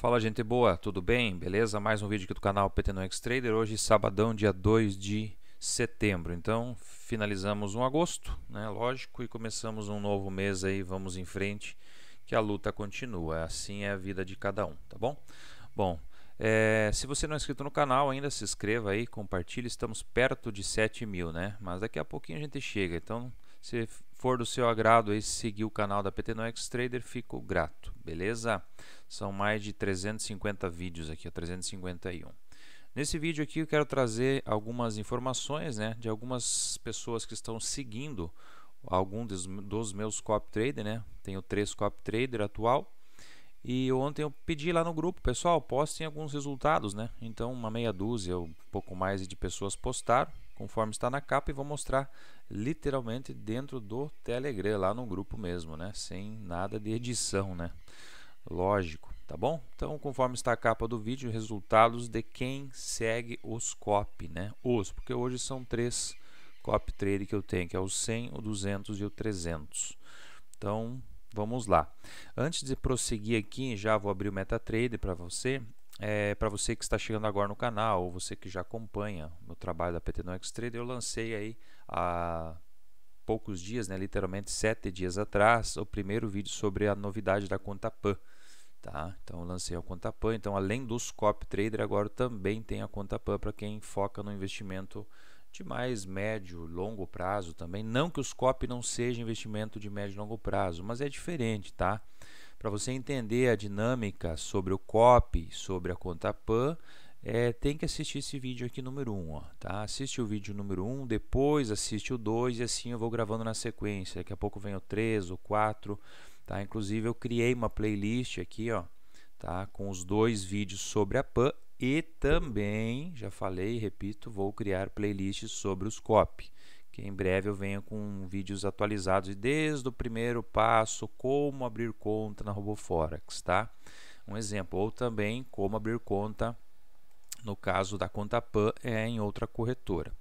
Fala gente boa, tudo bem? Beleza? Mais um vídeo aqui do canal PTNX Trader, hoje sabadão dia 2 de setembro, então finalizamos um agosto, né, lógico, e começamos um novo mês aí, vamos em frente, que a luta continua, assim é a vida de cada um, tá bom? Bom, é, se você não é inscrito no canal ainda, se inscreva aí, compartilhe, estamos perto de 7 mil, né, mas daqui a pouquinho a gente chega, então se for do seu agrado aí seguir o canal da PT no é X Trader, fico grato, beleza? São mais de 350 vídeos aqui, 351. Nesse vídeo aqui eu quero trazer algumas informações né, de algumas pessoas que estão seguindo algum dos, dos meus Copy trader, né? Tenho três Copy trader atual. E ontem eu pedi lá no grupo, pessoal, postem alguns resultados, né? Então uma meia dúzia, um pouco mais de pessoas postaram conforme está na capa, e vou mostrar literalmente dentro do Telegram, lá no grupo mesmo, né? Sem nada de edição, né? Lógico, tá bom? Então, conforme está a capa do vídeo, resultados de quem segue os COP, né? Os, porque hoje são três Copy trade que eu tenho, que é o 100, o 200 e o 300. Então, vamos lá. Antes de prosseguir aqui, já vou abrir o MetaTrader para você é, para você que está chegando agora no canal, ou você que já acompanha o trabalho da PT no X Trader, eu lancei aí há poucos dias, né, literalmente sete dias atrás, o primeiro vídeo sobre a novidade da conta PAN. Tá? Então eu lancei a conta PAN, então além dos copy trader agora também tem a conta PAN para quem foca no investimento de mais médio, longo prazo também. Não que os COP não seja investimento de médio e longo prazo, mas é diferente, tá? Para você entender a dinâmica sobre o COP, sobre a conta PAN, é, eh, tem que assistir esse vídeo aqui número 1, um, tá? Assiste o vídeo número 1, um, depois assiste o 2 e assim eu vou gravando na sequência. Daqui a pouco vem o 3, o 4, tá? Inclusive eu criei uma playlist aqui, ó, tá? Com os dois vídeos sobre a PAN e também, já falei, e repito, vou criar playlists sobre os COP que em breve eu venho com vídeos atualizados e desde o primeiro passo como abrir conta na RoboForex, tá? Um exemplo ou também como abrir conta no caso da conta PAN é em outra corretora.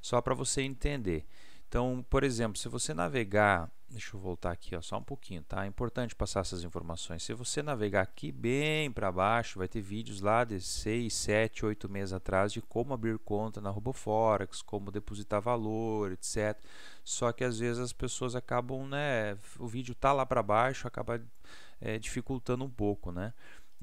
Só para você entender. Então, por exemplo, se você navegar Deixa eu voltar aqui ó, só um pouquinho, tá? É importante passar essas informações. Se você navegar aqui bem para baixo, vai ter vídeos lá de 6, 7, 8 meses atrás de como abrir conta na RoboForex, como depositar valor, etc. Só que às vezes as pessoas acabam, né? O vídeo tá lá para baixo, acaba é, dificultando um pouco, né?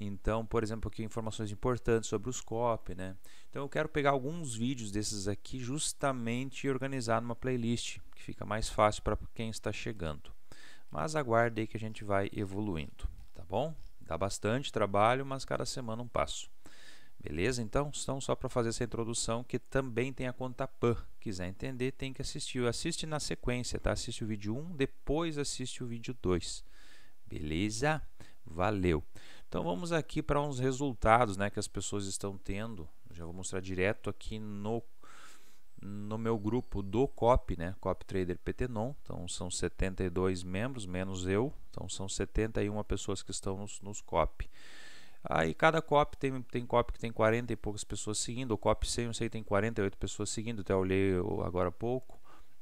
Então, por exemplo, aqui informações importantes sobre os COP, né? Então eu quero pegar alguns vídeos desses aqui justamente e organizar numa playlist, que fica mais fácil para quem está chegando. Mas aguarde aí que a gente vai evoluindo, tá bom? Dá bastante trabalho, mas cada semana um passo. Beleza? Então, são só para fazer essa introdução, que também tem a conta PAN. Quiser entender, tem que assistir. Assiste na sequência, tá? Assiste o vídeo 1, depois assiste o vídeo 2. Beleza? Valeu! Então vamos aqui para uns resultados né, que as pessoas estão tendo. Já vou mostrar direto aqui no, no meu grupo do COP, né, COP Trader PTNON. Então são 72 membros, menos eu. Então são 71 pessoas que estão nos, nos COP. Aí cada COP tem, tem COP que tem 40 e poucas pessoas seguindo. O COP 100 eu sei que tem 48 pessoas seguindo, até olhei agora há pouco.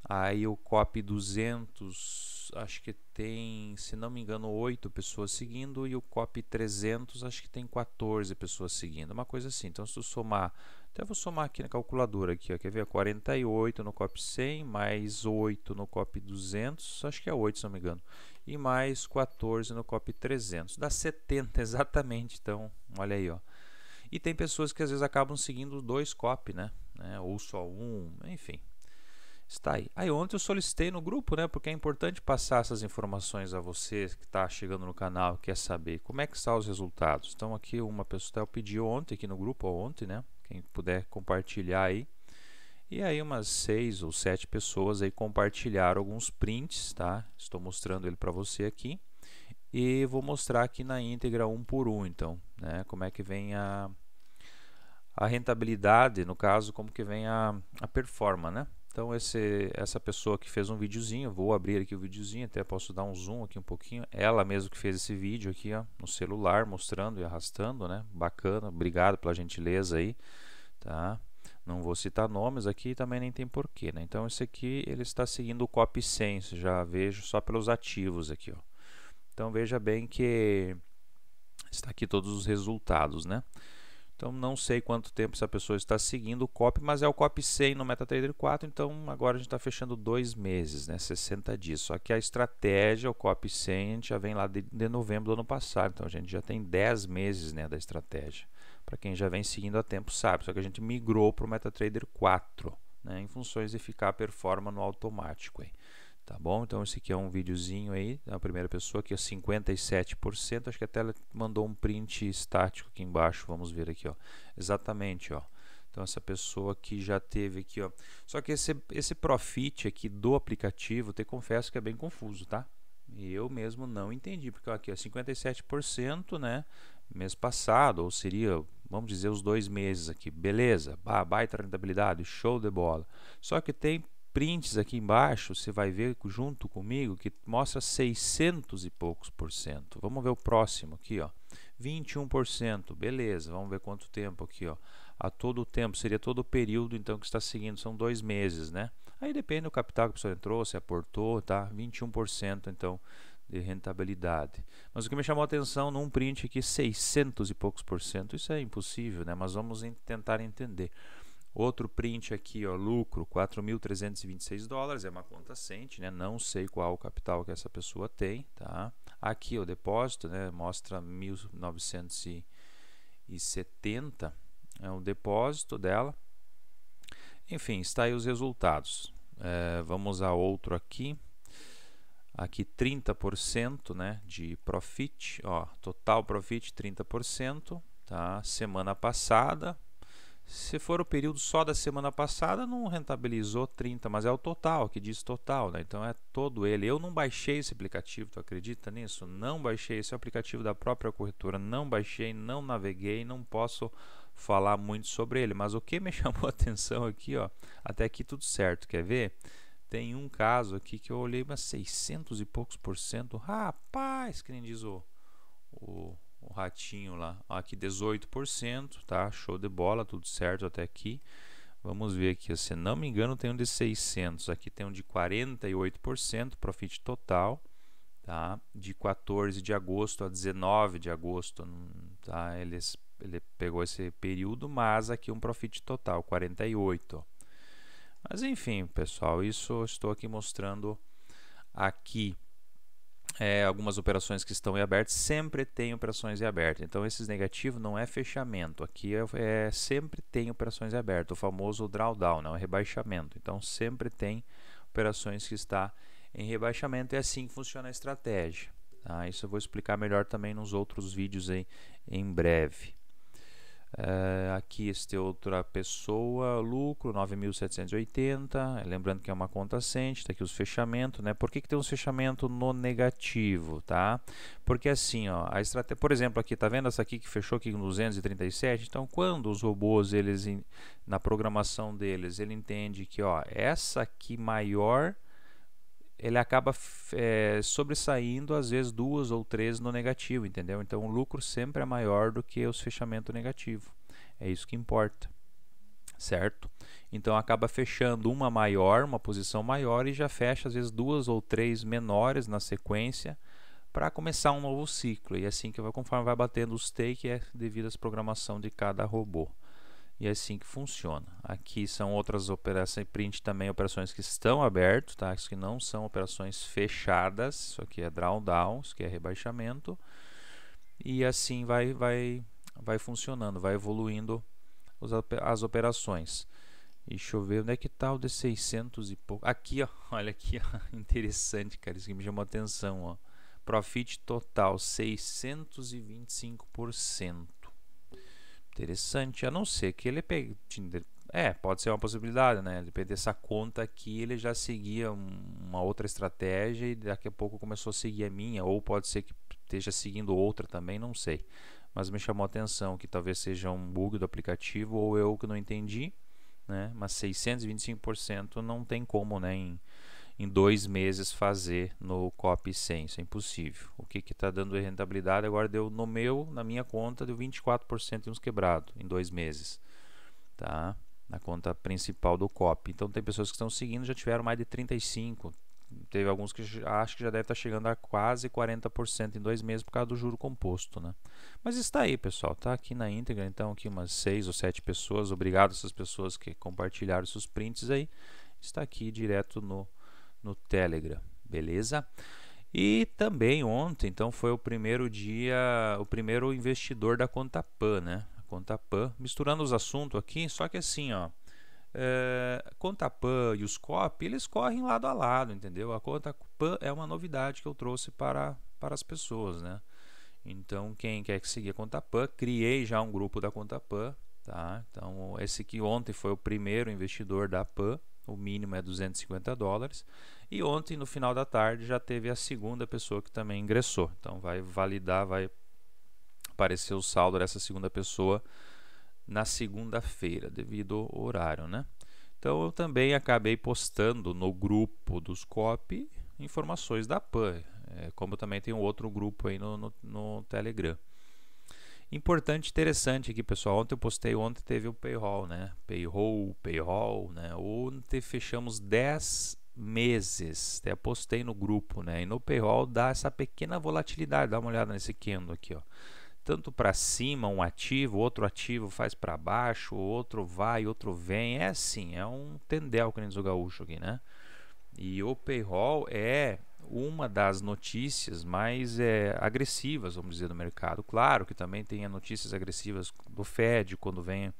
Aí o COP 200, acho que tem, se não me engano, 8 pessoas seguindo e o COP 300, acho que tem 14 pessoas seguindo, uma coisa assim. Então, se tu somar, até vou somar aqui na calculadora aqui, ó, quer ver? 48 no COP 100, mais 8 no COP 200, acho que é 8, se não me engano, e mais 14 no COP 300. Dá 70 exatamente, então, olha aí, ó. E tem pessoas que às vezes acabam seguindo dois COP, né? né? Ou só um, enfim está aí. Aí ontem eu solicitei no grupo, né? Porque é importante passar essas informações a você que está chegando no canal, quer saber como é que estão os resultados. Então aqui uma pessoa pediu ontem aqui no grupo, ontem, né? Quem puder compartilhar aí. E aí umas seis ou sete pessoas aí compartilharam alguns prints, tá? Estou mostrando ele para você aqui. E vou mostrar aqui na íntegra um por um, então, né? Como é que vem a a rentabilidade, no caso, como que vem a, a performance, né? Então esse, essa pessoa que fez um videozinho, vou abrir aqui o videozinho, até posso dar um zoom aqui um pouquinho. Ela mesmo que fez esse vídeo aqui, ó, no celular, mostrando e arrastando, né? Bacana, obrigado pela gentileza aí, tá? Não vou citar nomes aqui, também nem tem porquê, né? Então esse aqui ele está seguindo o copy já vejo só pelos ativos aqui, ó. Então veja bem que está aqui todos os resultados, né? Então não sei quanto tempo essa pessoa está seguindo o COP, mas é o COP 100 no MetaTrader 4, então agora a gente está fechando dois meses, né? 60 dias. Só que a estratégia, o COP 100, a gente já vem lá de, de novembro do ano passado, então a gente já tem 10 meses né, da estratégia. Para quem já vem seguindo há tempo sabe, só que a gente migrou para o MetaTrader 4, né, em funções de ficar a performance no automático. Hein? Tá bom? Então esse aqui é um videozinho aí, a primeira pessoa aqui é 57%, acho que até ela mandou um print estático aqui embaixo, vamos ver aqui, ó. Exatamente, ó. Então essa pessoa que já teve aqui, ó. Só que esse esse profit aqui do aplicativo, te confesso que é bem confuso, tá? E eu mesmo não entendi, porque aqui é 57%, né? Mês passado, ou seria, vamos dizer, os dois meses aqui. Beleza, baita rentabilidade, show de bola. Só que tem prints aqui embaixo, você vai ver junto comigo que mostra 600 e poucos por cento. Vamos ver o próximo aqui, ó. 21%, beleza, vamos ver quanto tempo aqui, ó. A todo o tempo, seria todo o período então que está seguindo, são dois meses, né? Aí depende do capital que a pessoa entrou, se aportou, tá? 21% então de rentabilidade. Mas o que me chamou a atenção num print aqui, 600 e poucos por cento, isso é impossível, né? Mas vamos tentar entender. Outro print aqui, ó, lucro 4.326 dólares, é uma conta cente, né? Não sei qual o capital que essa pessoa tem, tá? Aqui o depósito, né, mostra 1970 é o depósito dela. Enfim, está aí os resultados. É, vamos a outro aqui. Aqui 30%, né, de profit, ó, total profit 30%, tá? Semana passada, se for o período só da semana passada, não rentabilizou 30, mas é o total, que diz total, né? Então é todo ele. Eu não baixei esse aplicativo, tu acredita nisso? Não baixei esse é aplicativo da própria corretora, não baixei, não naveguei, não posso falar muito sobre ele, mas o que me chamou a atenção aqui, ó, até aqui tudo certo, quer ver? Tem um caso aqui que eu olhei mas 600 e poucos por cento, rapaz, que nem diz o, o o ratinho lá, aqui 18%, tá? Show de bola, tudo certo até aqui. Vamos ver aqui, se não me engano, tem um de 600, aqui tem um de 48%, profit total, tá? De 14 de agosto a 19 de agosto, tá? Ele, ele pegou esse período, mas aqui um profit total, 48. Mas enfim, pessoal, isso estou aqui mostrando aqui é, algumas operações que estão em aberto, sempre tem operações em aberto. Então, esses negativos não é fechamento, aqui é, é sempre tem operações em aberto, o famoso drawdown, não né, é rebaixamento. Então, sempre tem operações que está em rebaixamento e é assim funciona a estratégia. Tá? Isso eu vou explicar melhor também nos outros vídeos em em breve. Uh, aqui este outra pessoa, lucro 9.780, lembrando que é uma conta assente, tá aqui os fechamentos, né? Por que, que tem um fechamento no negativo, tá? Porque assim, ó, a estratégia, por exemplo, aqui tá vendo essa aqui que fechou aqui com 237, então quando os robôs eles in... na programação deles, ele entende que, ó, essa aqui maior ele acaba é, sobressaindo às vezes duas ou três no negativo, entendeu? Então o lucro sempre é maior do que os fechamento negativo. É isso que importa, certo? Então acaba fechando uma maior, uma posição maior e já fecha às vezes duas ou três menores na sequência para começar um novo ciclo. E é assim que vai conforme vai batendo os take é devido à programação de cada robô e é assim que funciona. Aqui são outras operações, print também operações que estão abertas, tá? Isso que não são operações fechadas, isso aqui é drawdown, isso aqui é rebaixamento. E assim vai, vai, vai funcionando, vai evoluindo as operações. Deixa eu ver onde é que está o de 600 e pouco. Aqui, ó, olha aqui, ó, interessante, cara, isso que me chamou a atenção, ó. Profit total 625%. Interessante, a não ser que ele pegue. É, pode ser uma possibilidade, né? Ele perder essa conta aqui, ele já seguia uma outra estratégia e daqui a pouco começou a seguir a minha, ou pode ser que esteja seguindo outra também, não sei. Mas me chamou a atenção que talvez seja um bug do aplicativo ou eu que não entendi, né? Mas 625% não tem como, né? Em, em dois meses fazer no COP 100. Isso é impossível. O que está dando rentabilidade agora deu no meu, na minha conta, deu 24% e uns quebrado em dois meses. Tá? Na conta principal do COP. Então tem pessoas que estão seguindo, já tiveram mais de 35%. Teve alguns que acho que já deve estar tá chegando a quase 40% em dois meses por causa do juro composto, né? Mas está aí, pessoal. Está aqui na íntegra, então, aqui umas seis ou sete pessoas. Obrigado a essas pessoas que compartilharam seus prints aí. Está aqui direto no no Telegram, beleza? E também ontem, então foi o primeiro dia, o primeiro investidor da conta Pan, né? A conta Pan, misturando os assuntos aqui, só que assim, ó, é, conta Pan e os COP, eles correm lado a lado, entendeu? A conta Pan é uma novidade que eu trouxe para, para as pessoas, né? Então, quem quer que seguir a conta Pan, criei já um grupo da conta Pan, tá? Então, esse que ontem foi o primeiro investidor da Pan, o mínimo é 250 dólares. E ontem, no final da tarde, já teve a segunda pessoa que também ingressou. Então, vai validar, vai aparecer o saldo dessa segunda pessoa na segunda-feira, devido ao horário, né? Então, eu também acabei postando no grupo dos COP informações da PAN, é, como também tem um outro grupo aí no, no, no Telegram. Importante, interessante aqui, pessoal. Ontem eu postei, ontem teve o payroll, né? Payroll, payroll, né? Ontem fechamos 10 meses. Até postei no grupo, né? E no payroll dá essa pequena volatilidade. Dá uma olhada nesse candle aqui, ó. Tanto para cima um ativo, outro ativo faz para baixo, outro vai, outro vem. É assim, é um tendel que nem diz o gaúcho aqui, né? E o payroll é uma das notícias mais é, agressivas, vamos dizer, do mercado. Claro que também tem notícias agressivas do Fed, quando vem o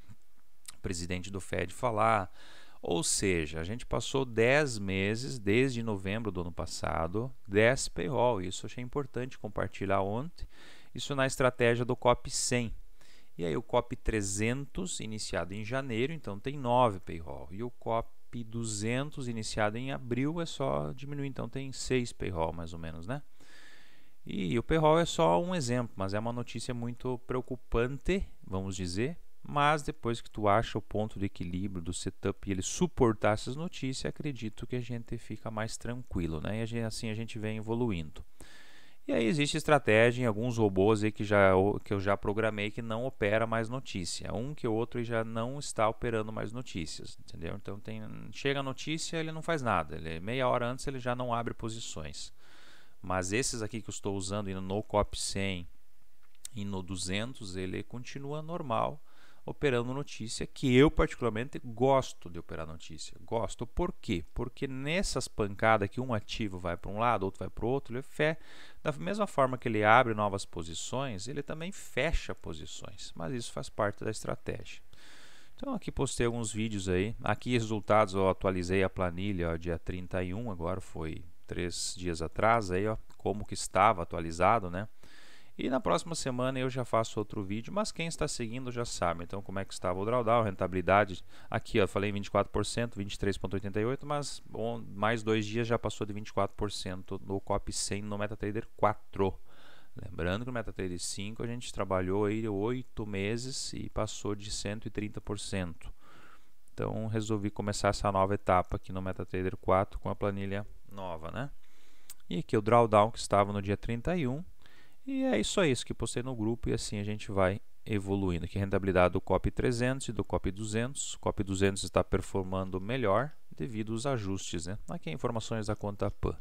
presidente do Fed falar. Ou seja, a gente passou 10 meses, desde novembro do ano passado, 10 payroll. Isso achei importante compartilhar ontem. Isso na estratégia do COP 100. E aí o COP 300, iniciado em janeiro, então tem 9 payroll. E o COP 200 iniciado em abril, é só diminuir, então tem 6 payroll mais ou menos, né? E o payroll é só um exemplo, mas é uma notícia muito preocupante, vamos dizer. Mas depois que tu acha o ponto de equilíbrio do setup e ele suportar essas notícias, acredito que a gente fica mais tranquilo, né? E assim a gente vem evoluindo. E aí existe estratégia em alguns robôs aí que, já, que eu já programei que não opera mais notícia. Um que o outro já não está operando mais notícias, entendeu? Então tem, chega a notícia, ele não faz nada. Ele, meia hora antes ele já não abre posições. Mas esses aqui que eu estou usando no COP 100 e no 200, ele continua normal operando notícia, que eu particularmente gosto de operar notícia. Gosto por quê? Porque nessas pancadas que um ativo vai para um lado, outro vai para o outro, ele fé, da mesma forma que ele abre novas posições, ele também fecha posições, mas isso faz parte da estratégia. Então aqui postei alguns vídeos aí, aqui resultados, eu atualizei a planilha, ó, dia 31, agora foi três dias atrás aí, ó, como que estava atualizado, né? E na próxima semana eu já faço outro vídeo, mas quem está seguindo já sabe. Então, como é que estava o drawdown, rentabilidade. Aqui, ó, falei em 24%, 23,88%, mas bom, mais dois dias já passou de 24% no COP 100 no MetaTrader 4. Lembrando que no MetaTrader 5 a gente trabalhou aí 8 meses e passou de 130%. Então, resolvi começar essa nova etapa aqui no MetaTrader 4 com a planilha nova, né? E aqui o drawdown que estava no dia 31%, e é isso aí, isso que postei no grupo e assim a gente vai evoluindo. Aqui rentabilidade do COP 300 e do COP 200. O COP 200 está performando melhor devido aos ajustes, né? Aqui é informações da conta PAN.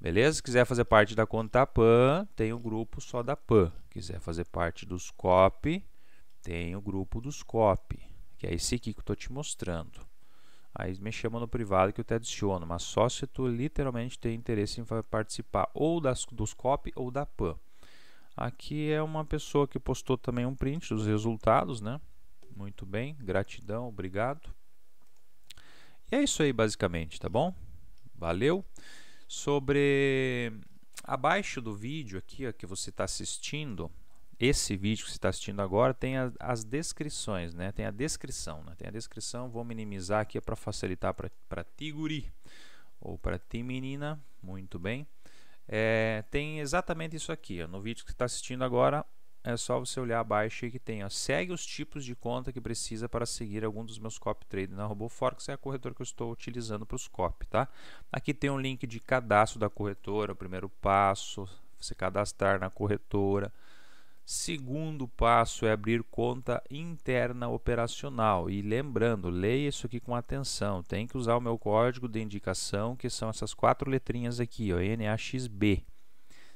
Beleza? Se quiser fazer parte da conta PAN, tem o um grupo só da PAN. Quiser fazer parte dos COP, tem o um grupo dos COP, que é esse aqui que eu estou te mostrando. Aí me chama no privado que eu te adiciono, mas só se tu literalmente tem interesse em participar ou das, dos COP ou da PAN. Aqui é uma pessoa que postou também um print dos resultados, né? Muito bem, gratidão, obrigado. E é isso aí basicamente, tá bom? Valeu. Sobre abaixo do vídeo aqui ó, que você está assistindo, esse vídeo que você está assistindo agora tem a, as descrições, né? Tem a descrição, né? Tem a descrição, vou minimizar aqui para facilitar para ti guri ou para ti menina, muito bem é, tem exatamente isso aqui. Ó. No vídeo que está assistindo agora, é só você olhar abaixo aí que tem. Ó. Segue os tipos de conta que precisa para seguir algum dos meus copy trade na RoboForex, é a corretora que eu estou utilizando para os copy. Tá? Aqui tem um link de cadastro da corretora, o primeiro passo, você cadastrar na corretora Segundo passo é abrir conta interna operacional. E lembrando, leia isso aqui com atenção. Tem que usar o meu código de indicação, que são essas quatro letrinhas aqui, ó, NAXB.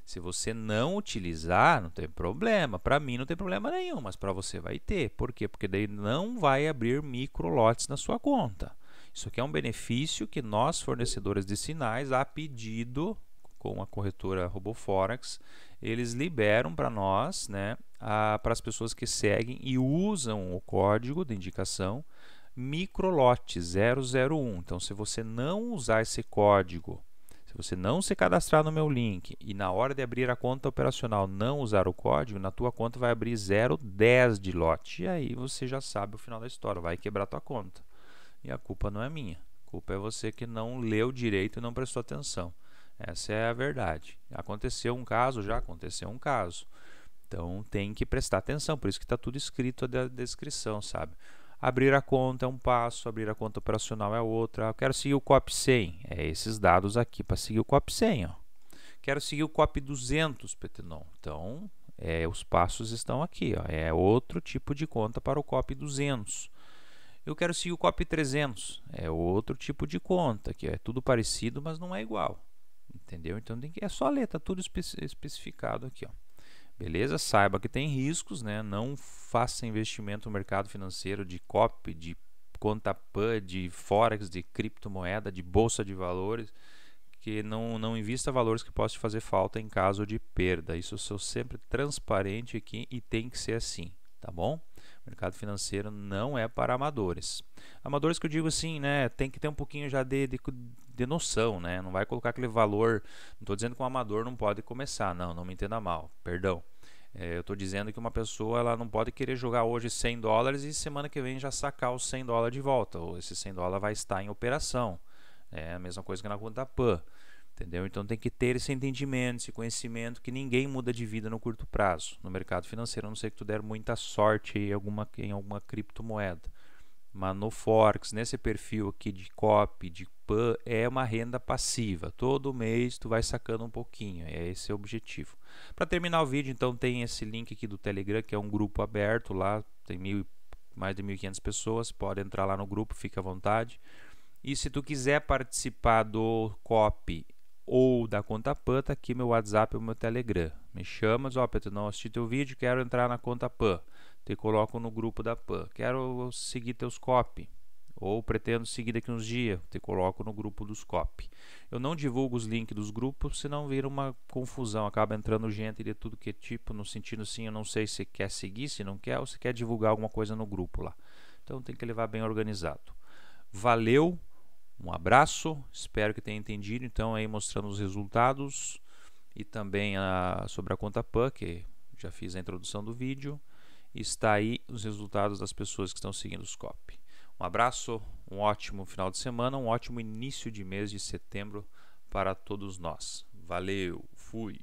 Se você não utilizar, não tem problema. Para mim não tem problema nenhum, mas para você vai ter. Por quê? Porque daí não vai abrir micro lotes na sua conta. Isso aqui é um benefício que nós, fornecedores de sinais, a pedido com a corretora RoboForex, eles liberam para nós, né, para as pessoas que seguem e usam o código de indicação microlote 001. Então, se você não usar esse código, se você não se cadastrar no meu link e na hora de abrir a conta operacional não usar o código, na tua conta vai abrir 010 de lote. E aí você já sabe o final da história, vai quebrar tua conta. E a culpa não é minha. A culpa é você que não leu direito e não prestou atenção. Essa é a verdade. Aconteceu um caso, já aconteceu um caso. Então tem que prestar atenção, por isso que está tudo escrito na descrição, sabe? Abrir a conta é um passo, abrir a conta operacional é outra. Eu quero seguir o COP 100, é esses dados aqui para seguir o COP 100. Ó. Quero seguir o COP 200, Petenon. Então é, os passos estão aqui, ó. é outro tipo de conta para o COP 200. Eu quero seguir o COP 300, é outro tipo de conta, que é tudo parecido, mas não é igual. Entendeu? Então que, é só ler, tá tudo especificado aqui, ó. Beleza? Saiba que tem riscos, né? Não faça investimento no mercado financeiro de copy, de conta PAN, de Forex, de criptomoeda, de bolsa de valores, que não, não invista valores que possam te fazer falta em caso de perda. Isso eu sou sempre transparente aqui e tem que ser assim, tá bom? mercado financeiro não é para amadores. Amadores que eu digo assim, né? Tem que ter um pouquinho já de, de, de noção, né? Não vai colocar aquele valor. Não estou dizendo que um amador não pode começar, não, não me entenda mal, perdão. É, eu estou dizendo que uma pessoa ela não pode querer jogar hoje 100 dólares e semana que vem já sacar os 100 dólares de volta, ou esse 100 dólares vai estar em operação. É a mesma coisa que na conta PAN, entendeu? Então tem que ter esse entendimento, esse conhecimento que ninguém muda de vida no curto prazo no mercado financeiro, a não ser que tu der muita sorte em alguma, em alguma criptomoeda. Mas no Forex, nesse perfil aqui de copy, de PAN é uma renda passiva. Todo mês tu vai sacando um pouquinho, é esse o objetivo. Para terminar o vídeo, então tem esse link aqui do Telegram, que é um grupo aberto lá, tem mil, mais de 1.500 pessoas, pode entrar lá no grupo, fica à vontade. E se tu quiser participar do COP ou da conta PAN, tá aqui meu WhatsApp e meu Telegram. Me chamas, ó, Pedro, não assisti teu vídeo, quero entrar na conta PAN. Te coloco no grupo da PAN. Quero seguir teus COP ou pretendo seguir daqui uns dias, te coloco no grupo dos COP. Eu não divulgo os links dos grupos, senão vira uma confusão, acaba entrando gente de tudo que é tipo, no sentido assim, eu não sei se quer seguir, se não quer, ou se quer divulgar alguma coisa no grupo lá. Então tem que levar bem organizado. Valeu, um abraço, espero que tenha entendido. Então aí mostrando os resultados e também a, sobre a conta PAN, que já fiz a introdução do vídeo, está aí os resultados das pessoas que estão seguindo os COP. Um abraço, um ótimo final de semana, um ótimo início de mês de setembro para todos nós. Valeu, fui!